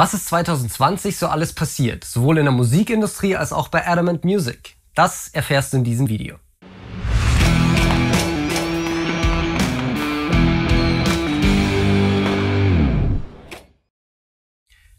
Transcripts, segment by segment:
Was ist 2020 so alles passiert, sowohl in der Musikindustrie als auch bei Adamant Music? Das erfährst du in diesem Video.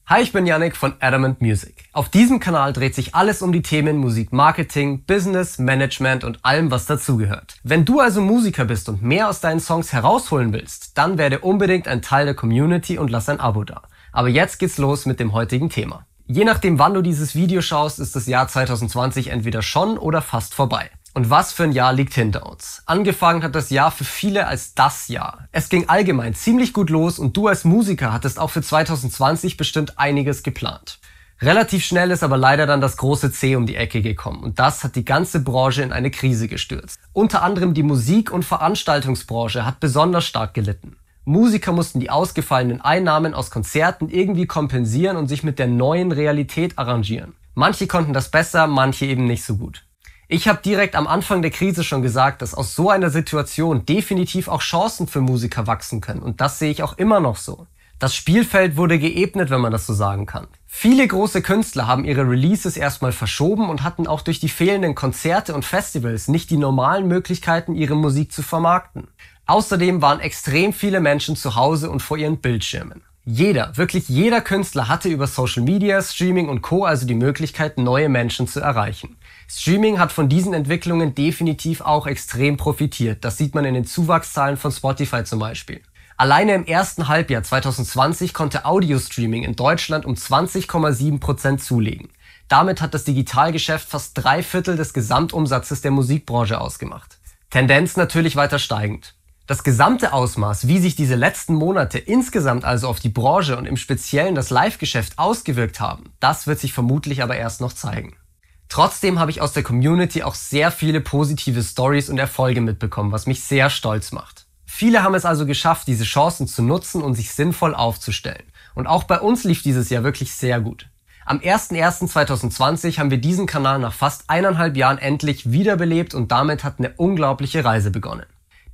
Hi, ich bin Yannick von Adamant Music. Auf diesem Kanal dreht sich alles um die Themen Musikmarketing, Business, Management und allem, was dazugehört. Wenn du also Musiker bist und mehr aus deinen Songs herausholen willst, dann werde unbedingt ein Teil der Community und lass ein Abo da. Aber jetzt geht's los mit dem heutigen Thema. Je nachdem, wann du dieses Video schaust, ist das Jahr 2020 entweder schon oder fast vorbei. Und was für ein Jahr liegt hinter uns? Angefangen hat das Jahr für viele als das Jahr. Es ging allgemein ziemlich gut los und du als Musiker hattest auch für 2020 bestimmt einiges geplant. Relativ schnell ist aber leider dann das große C um die Ecke gekommen und das hat die ganze Branche in eine Krise gestürzt. Unter anderem die Musik- und Veranstaltungsbranche hat besonders stark gelitten. Musiker mussten die ausgefallenen Einnahmen aus Konzerten irgendwie kompensieren und sich mit der neuen Realität arrangieren. Manche konnten das besser, manche eben nicht so gut. Ich habe direkt am Anfang der Krise schon gesagt, dass aus so einer Situation definitiv auch Chancen für Musiker wachsen können und das sehe ich auch immer noch so. Das Spielfeld wurde geebnet, wenn man das so sagen kann. Viele große Künstler haben ihre Releases erstmal verschoben und hatten auch durch die fehlenden Konzerte und Festivals nicht die normalen Möglichkeiten, ihre Musik zu vermarkten. Außerdem waren extrem viele Menschen zu Hause und vor ihren Bildschirmen. Jeder, wirklich jeder Künstler hatte über Social Media, Streaming und Co. also die Möglichkeit, neue Menschen zu erreichen. Streaming hat von diesen Entwicklungen definitiv auch extrem profitiert. Das sieht man in den Zuwachszahlen von Spotify zum Beispiel. Alleine im ersten Halbjahr 2020 konnte Audio-Streaming in Deutschland um 20,7 Prozent zulegen. Damit hat das Digitalgeschäft fast drei Viertel des Gesamtumsatzes der Musikbranche ausgemacht. Tendenz natürlich weiter steigend. Das gesamte Ausmaß, wie sich diese letzten Monate insgesamt also auf die Branche und im Speziellen das Live-Geschäft ausgewirkt haben, das wird sich vermutlich aber erst noch zeigen. Trotzdem habe ich aus der Community auch sehr viele positive Stories und Erfolge mitbekommen, was mich sehr stolz macht. Viele haben es also geschafft, diese Chancen zu nutzen und sich sinnvoll aufzustellen. Und auch bei uns lief dieses Jahr wirklich sehr gut. Am 01.01.2020 haben wir diesen Kanal nach fast eineinhalb Jahren endlich wiederbelebt und damit hat eine unglaubliche Reise begonnen.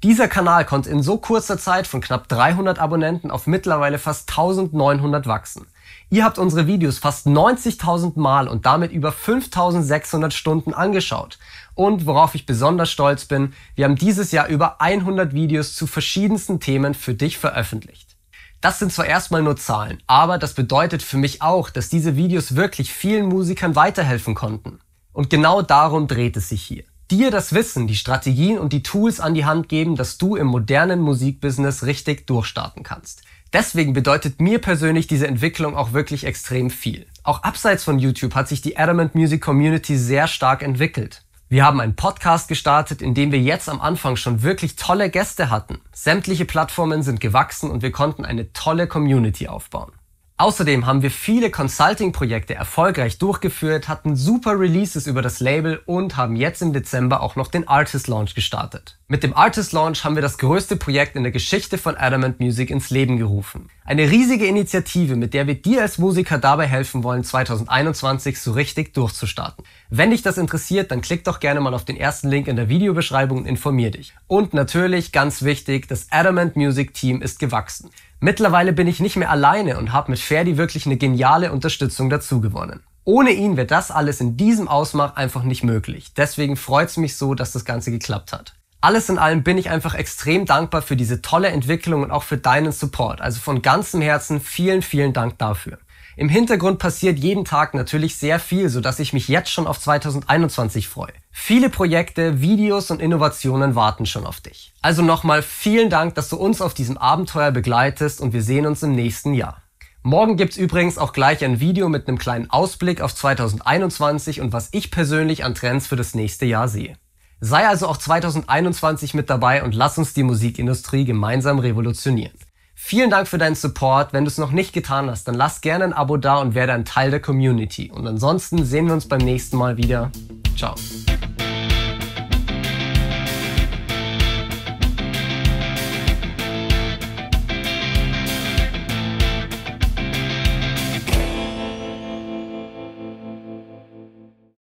Dieser Kanal konnte in so kurzer Zeit von knapp 300 Abonnenten auf mittlerweile fast 1900 wachsen. Ihr habt unsere Videos fast 90.000 Mal und damit über 5.600 Stunden angeschaut. Und worauf ich besonders stolz bin, wir haben dieses Jahr über 100 Videos zu verschiedensten Themen für dich veröffentlicht. Das sind zwar erstmal nur Zahlen, aber das bedeutet für mich auch, dass diese Videos wirklich vielen Musikern weiterhelfen konnten. Und genau darum dreht es sich hier. Dir das Wissen, die Strategien und die Tools an die Hand geben, dass du im modernen Musikbusiness richtig durchstarten kannst. Deswegen bedeutet mir persönlich diese Entwicklung auch wirklich extrem viel. Auch abseits von YouTube hat sich die Adamant Music Community sehr stark entwickelt. Wir haben einen Podcast gestartet, in dem wir jetzt am Anfang schon wirklich tolle Gäste hatten. Sämtliche Plattformen sind gewachsen und wir konnten eine tolle Community aufbauen. Außerdem haben wir viele Consulting-Projekte erfolgreich durchgeführt, hatten super Releases über das Label und haben jetzt im Dezember auch noch den Artist Launch gestartet. Mit dem Artist Launch haben wir das größte Projekt in der Geschichte von Adamant Music ins Leben gerufen. Eine riesige Initiative, mit der wir dir als Musiker dabei helfen wollen, 2021 so richtig durchzustarten. Wenn dich das interessiert, dann klick doch gerne mal auf den ersten Link in der Videobeschreibung und informier dich. Und natürlich, ganz wichtig, das Adamant Music Team ist gewachsen. Mittlerweile bin ich nicht mehr alleine und habe mit Ferdi wirklich eine geniale Unterstützung dazu gewonnen. Ohne ihn wäre das alles in diesem Ausmaß einfach nicht möglich. Deswegen freut's mich so, dass das Ganze geklappt hat. Alles in allem bin ich einfach extrem dankbar für diese tolle Entwicklung und auch für deinen Support. Also von ganzem Herzen vielen, vielen Dank dafür. Im Hintergrund passiert jeden Tag natürlich sehr viel, so dass ich mich jetzt schon auf 2021 freue. Viele Projekte, Videos und Innovationen warten schon auf dich. Also nochmal vielen Dank, dass du uns auf diesem Abenteuer begleitest und wir sehen uns im nächsten Jahr. Morgen gibt's übrigens auch gleich ein Video mit einem kleinen Ausblick auf 2021 und was ich persönlich an Trends für das nächste Jahr sehe. Sei also auch 2021 mit dabei und lass uns die Musikindustrie gemeinsam revolutionieren. Vielen Dank für deinen Support. Wenn du es noch nicht getan hast, dann lass gerne ein Abo da und werde ein Teil der Community. Und ansonsten sehen wir uns beim nächsten Mal wieder. Ciao.